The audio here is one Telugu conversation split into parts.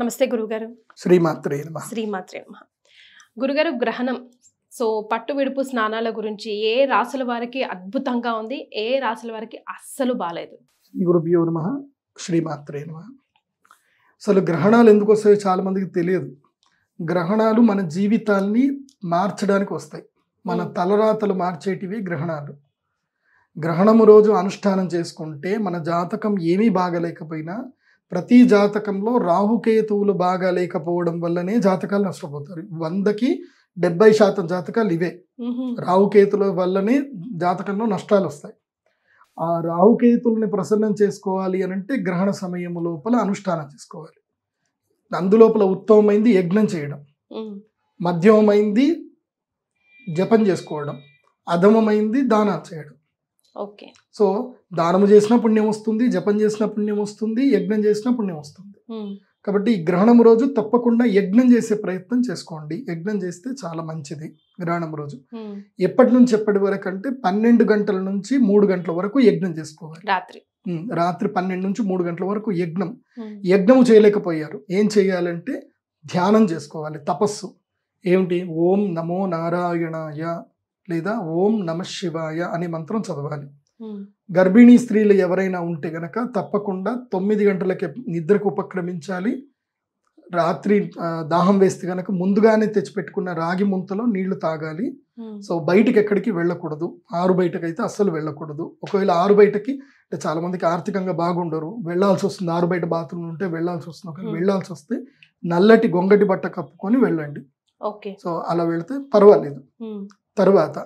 నమస్తే గురుగారు శ్రీమాత్రే శ్రీమాత్రే గురుగారు గ్రహణం సో పట్టు విడుపు స్నానాల గురించి ఏ రాసుల వారికి అద్భుతంగా ఉంది ఏ రాసుల వారికి అస్సలు బాగాలేదు గురుభ్యో నమ శ్రీమాత్రే నమ అసలు గ్రహణాలు ఎందుకు వస్తాయో చాలా మందికి తెలియదు గ్రహణాలు మన జీవితాల్ని మార్చడానికి వస్తాయి మన తలరాతలు మార్చేటివి గ్రహణాలు గ్రహణము రోజు అనుష్ఠానం చేసుకుంటే మన జాతకం ఏమీ బాగలేకపోయినా ప్రతి జాతకంలో రాహుకేతువులు బాగా లేకపోవడం వల్లనే జాతకాలు నష్టపోతారు వందకి డెబ్బై శాతం జాతకాలు ఇవే రాహుకేతుల వల్లనే జాతకంలో నష్టాలు వస్తాయి ఆ రాహుకేతుల్ని ప్రసన్నం చేసుకోవాలి అని అంటే గ్రహణ సమయం లోపల అనుష్ఠానం చేసుకోవాలి అందులోపల ఉత్తమమైంది యజ్ఞం చేయడం మధ్యమమైంది జపం చేసుకోవడం అధమమైంది దానాలు చేయడం ఓకే సో దానము చేసిన పుణ్యం వస్తుంది జపం చేసిన పుణ్యం వస్తుంది యజ్ఞం చేసిన పుణ్యం వస్తుంది కాబట్టి గ్రహణం రోజు తప్పకుండా యజ్ఞం చేసే ప్రయత్నం చేసుకోండి యజ్ఞం చేస్తే చాలా మంచిది గ్రహణం రోజు ఎప్పటి నుంచి ఎప్పటి వరకు అంటే పన్నెండు గంటల నుంచి మూడు గంటల వరకు యజ్ఞం చేసుకోవాలి రాత్రి రాత్రి పన్నెండు నుంచి మూడు గంటల వరకు యజ్ఞం యజ్ఞము చేయలేకపోయారు ఏం చేయాలంటే ధ్యానం చేసుకోవాలి తపస్సు ఏమిటి ఓం నమో నారాయణాయ లేదా ఓం నమ శివాయ అనే మంత్రం చదవాలి గర్భిణీ స్త్రీలు ఎవరైనా ఉంటే గనక తప్పకుండా తొమ్మిది గంటలకి నిద్రకు ఉపక్రమించాలి రాత్రి దాహం వేస్తే కనుక ముందుగానే తెచ్చిపెట్టుకున్న రాగి ముంతలో నీళ్లు తాగాలి సో బయటికి ఎక్కడికి వెళ్ళకూడదు ఆరు బయటకి అయితే అస్సలు వెళ్ళకూడదు ఒకవేళ ఆరు బయటకి అంటే చాలా మందికి ఆర్థికంగా బాగుండరు వెళ్లాల్సి వస్తుంది ఆరు బయట బాత్రూమ్ ఉంటే వెళ్లాల్సి వస్తుంది ఒకవేళ వెళ్లాల్సి వస్తే నల్లటి గొంగటి బట్ట కప్పుకొని వెళ్ళండి సో అలా వెళితే పర్వాలేదు తర్వాత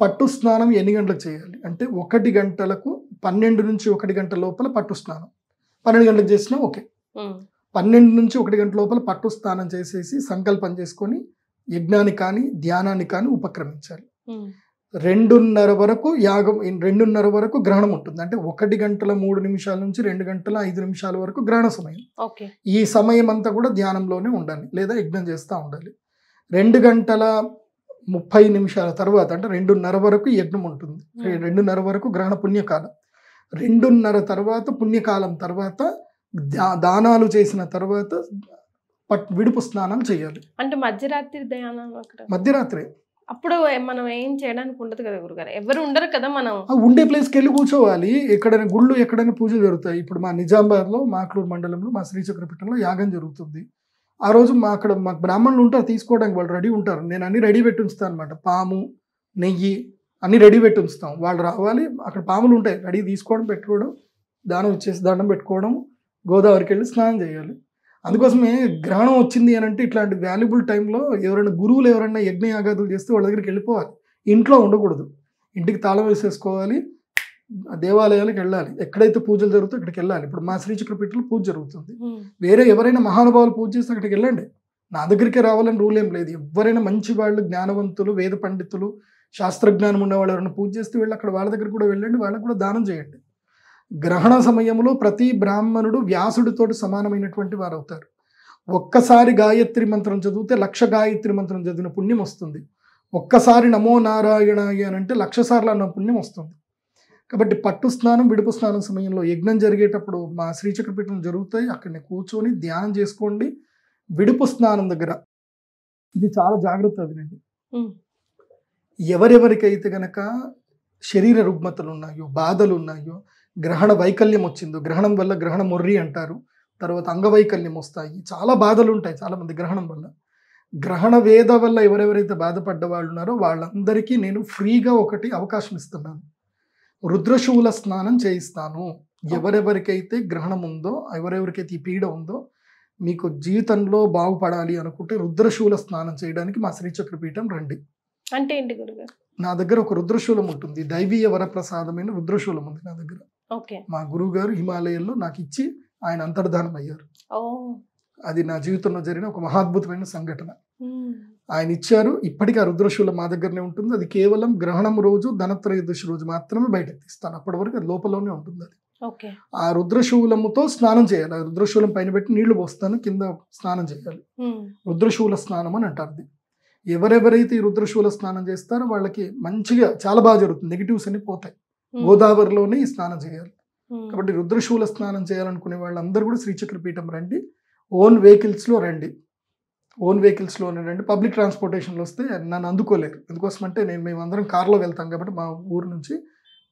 పట్టు స్నానం ఎన్ని గంటలకు చేయాలి అంటే ఒకటి గంటలకు పన్నెండు నుంచి ఒకటి గంట లోపల పట్టు స్నానం పన్నెండు గంటలకు చేసినా ఓకే పన్నెండు నుంచి ఒకటి గంట లోపల పట్టు స్నానం చేసేసి సంకల్పం చేసుకొని యజ్ఞాన్ని కానీ ధ్యానాన్ని కానీ ఉపక్రమించాలి రెండున్నర వరకు యాగం రెండున్నర వరకు గ్రహణం ఉంటుంది అంటే ఒకటి గంటల మూడు నిమిషాల నుంచి రెండు గంటల ఐదు నిమిషాల వరకు గ్రహణ సమయం ఈ సమయం అంతా కూడా ధ్యానంలోనే ఉండాలి లేదా యజ్ఞం చేస్తూ ఉండాలి రెండు గంటల ముప్పై నిమిషాల తర్వాత అంటే రెండున్నర వరకు యజ్ఞం ఉంటుంది రెండున్నర వరకు గ్రహణ పుణ్యకాలం రెండున్నర తర్వాత పుణ్యకాలం తర్వాత దానాలు చేసిన తర్వాత పట్ విడుపు స్నానం చేయాలి అంటే మధ్యరాత్రి మధ్యరాత్రి అప్పుడు మనం ఏం చేయడానికి ఉండదు కదా గురుగారు ఎవరు ఉండరు కదా మనం ఉండే ప్లేస్కి వెళ్ళి కూర్చోవాలి ఎక్కడైనా గుళ్ళు ఎక్కడైనా పూజ జరుగుతాయి ఇప్పుడు మా నిజామాబాద్లో మాక్లూరు మండలంలో మా శ్రీచక్రపట్నంలో యాగం జరుగుతుంది ఆ రోజు మా అక్కడ మాకు బ్రాహ్మణులు ఉంటారు తీసుకోవడానికి వాళ్ళు రెడీ ఉంటారు నేను అన్ని రెడీ పెట్టి ఉంచుతాను అనమాట పాము నెయ్యి అన్ని రెడీ పెట్టి ఉంచుతాం వాళ్ళు రావాలి అక్కడ పాములు ఉంటాయి రెడీ తీసుకోవడం పెట్టుకోవడం దానం వచ్చేసి దండం పెట్టుకోవడం గోదావరికి వెళ్ళి స్నానం చేయాలి అందుకోసమే గ్రహణం వచ్చింది అని అంటే ఇట్లాంటి వాల్యుబుల్ టైంలో ఎవరైనా గురువులు ఎవరైనా యజ్ఞయాగాదులు చేస్తే వాళ్ళ దగ్గరికి వెళ్ళిపోవాలి ఇంట్లో ఉండకూడదు ఇంటికి తాళం వేసేసుకోవాలి దేవాలయాలకు వెళ్ళాలి ఎక్కడైతే పూజలు జరుగుతుందో అక్కడికి వెళ్ళాలి ఇప్పుడు మా శ్రీచక్రపీఠలో పూజ జరుగుతుంది వేరే ఎవరైనా మహానుభావులు పూజ చేస్తే అక్కడికి వెళ్ళండి నా దగ్గరికి రావాలని రూల్ ఏం లేదు ఎవరైనా మంచి వాళ్ళు జ్ఞానవంతులు వేద పండితులు శాస్త్రజ్ఞానం ఉన్నవాళ్ళు ఎవరైనా పూజ చేస్తే వెళ్ళి అక్కడ వాళ్ళ దగ్గర కూడా వెళ్ళండి వాళ్ళకు కూడా దానం చేయండి గ్రహణ సమయంలో ప్రతి బ్రాహ్మణుడు వ్యాసుడితో సమానమైనటువంటి వారు అవుతారు ఒక్కసారి గాయత్రి మంత్రం చదివితే లక్ష గాయత్రి మంత్రం చదివిన పుణ్యం వస్తుంది ఒక్కసారి నమో నారాయణ అని అంటే లక్షసార్లు అన్న పుణ్యం వస్తుంది కాబట్టి పట్టు స్నానం విడుపు స్నానం సమయంలో యజ్ఞం జరిగేటప్పుడు మా శ్రీచక్రపీఠం జరుగుతాయి అక్కడనే కూర్చొని ధ్యానం చేసుకోండి విడుపు స్నానం దగ్గర ఇది చాలా జాగ్రత్త వినండి ఎవరెవరికైతే గనక శరీర రుగ్మతలు ఉన్నాయో బాధలు ఉన్నాయో గ్రహణ వైకల్యం వచ్చిందో గ్రహణం వల్ల గ్రహణ మొర్రి అంటారు తర్వాత అంగవైకల్యం వస్తాయి చాలా బాధలు ఉంటాయి చాలామంది గ్రహణం వల్ల గ్రహణ వేద వల్ల ఎవరెవరైతే బాధపడ్డ వాళ్ళు ఉన్నారో వాళ్ళందరికీ నేను ఫ్రీగా ఒకటి అవకాశం ఇస్తున్నాను రుద్రశూల స్నానం చేయిస్తాను ఎవరెవరికైతే గ్రహణం ఉందో ఎవరెవరికైతే ఈ పీడ ఉందో మీకు జీవితంలో బాగుపడాలి అనుకుంటే రుద్రశూల స్నానం చేయడానికి మా శ్రీచక్రపీఠం రండి అంటే ఏంటి గురుగారు నా దగ్గర ఒక రుద్రశూలం ఉంటుంది దైవీయ వరప్రసాదమైన రుద్రశూలం ఉంది నా దగ్గర మా గురువు గారు హిమాలయంలో నాకు ఇచ్చి ఆయన అంతర్ధానం అయ్యారు అది నా జీవితంలో జరిగిన ఒక మహాద్భుతమైన సంఘటన ఆయన ఇచ్చారు ఇప్పటికీ ఆ రుద్రశూల మా దగ్గరనే ఉంటుంది అది కేవలం గ్రహణం రోజు ధనత్రయోదశి రోజు మాత్రమే బయటకు తీస్తాను అప్పటి వరకు అది లోపలనే ఉంటుంది అది ఆ రుద్రశూలముతో స్నానం చేయాలి ఆ రుద్రశూలం పైన పెట్టి నీళ్లు పోస్తాను కింద స్నానం చేయాలి రుద్రశూల స్నానం అని అంటారు ఎవరెవరైతే ఈ రుద్రశూల స్నానం చేస్తారో వాళ్ళకి మంచిగా చాలా బాగా జరుగుతుంది నెగిటివ్స్ అన్ని పోతాయి గోదావరిలోనే ఈ స్నానం చేయాలి కాబట్టి రుద్రశూల స్నానం చేయాలనుకునే వాళ్ళందరూ కూడా శ్రీచక్రపీఠం రండి ఓన్ వెహికల్స్లో రండి ఓన్ వెహికల్స్లో రండి పబ్లిక్ ట్రాన్స్పోర్టేషన్లో వస్తే నన్ను అందుకోలేరు ఎందుకోసం అంటే నేను మేమందరం కార్లో వెళ్తాం కాబట్టి మా ఊరు నుంచి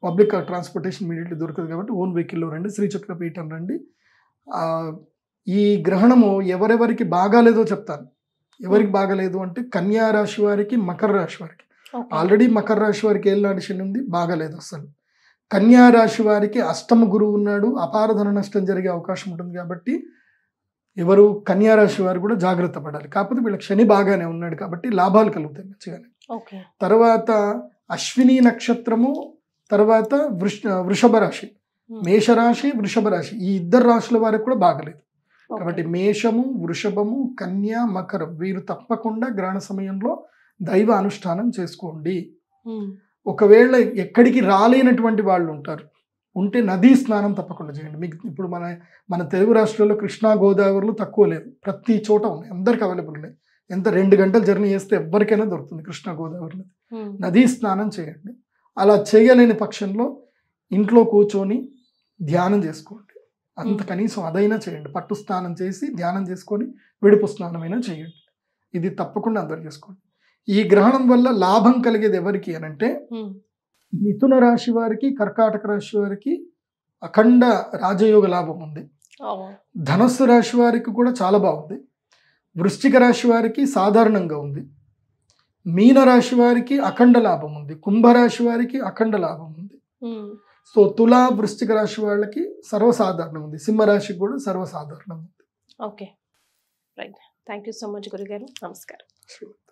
పబ్లిక్ ట్రాన్స్పోర్టేషన్ ఇమీడియట్లీ దొరకదు కాబట్టి ఓన్ వెహికల్లో రండి శ్రీచక్ర పీఠం రండి ఈ గ్రహణము ఎవరెవరికి బాగాలేదో చెప్తాను ఎవరికి బాగాలేదు అంటే కన్యా రాశి వారికి మకర రాశి వారికి ఆల్రెడీ మకర రాశి వారికి ఏళ్ళనాటి శని ఉంది బాగాలేదు అసలు కన్యా రాశి వారికి అష్టమ గురువు ఉన్నాడు అపారధన నష్టం జరిగే అవకాశం ఉంటుంది కాబట్టి ఎవరు కన్యారాశి వారు కూడా జాగ్రత్త పడాలి కాకపోతే వీళ్ళ శని బాగానే ఉన్నాడు కాబట్టి లాభాలు కలుగుతాయి మంచిగానే తర్వాత అశ్విని నక్షత్రము తర్వాత వృష వృషభ రాశి మేషరాశి వృషభ రాశి ఈ ఇద్దరు రాశుల వారికి కూడా బాగలేదు కాబట్టి మేషము వృషభము కన్య మకరం వీరు తప్పకుండా గ్రహణ సమయంలో దైవ అనుష్ఠానం చేసుకోండి ఒకవేళ ఎక్కడికి రాలేనటువంటి వాళ్ళు ఉంటారు ఉంటే నదీ స్నానం తప్పకుండా చేయండి మీకు ఇప్పుడు మన మన తెలుగు రాష్ట్రాల్లో కృష్ణా గోదావరిలో తక్కువ లేదు ప్రతి చోట ఉన్నాయి అందరికి అవైలబుల్ ఉన్నాయి ఎంత రెండు గంటల జర్నీ చేస్తే ఎవరికైనా దొరుకుతుంది కృష్ణా గోదావరిలో నదీ స్నానం చేయండి అలా చేయలేని పక్షంలో ఇంట్లో కూర్చొని ధ్యానం చేసుకోండి అంత కనీసం అదైనా చేయండి పట్టు స్నానం చేసి ధ్యానం చేసుకొని విడుపు స్నానమైనా చేయండి ఇది తప్పకుండా అందరు చేసుకోండి ఈ గ్రహణం వల్ల లాభం కలిగేది ఎవరికి అనంటే మిథున రాశి వారికి కర్కాటక రాశి వారికి అఖండ రాజయోగ లాభం ఉంది ధనస్సు రాశి వారికి కూడా చాలా బాగుంది వృశ్చిక రాశి వారికి సాధారణంగా ఉంది మీన రాశి వారికి అఖండ లాభం ఉంది కుంభరాశి వారికి అఖండ లాభం ఉంది సో తులా వృశ్చిక రాశి వాళ్ళకి సర్వసాధారణం ఉంది సింహరాశికి కూడా సర్వసాధారణం ఉంది okay right thank you so much గురుగారు నమస్కారం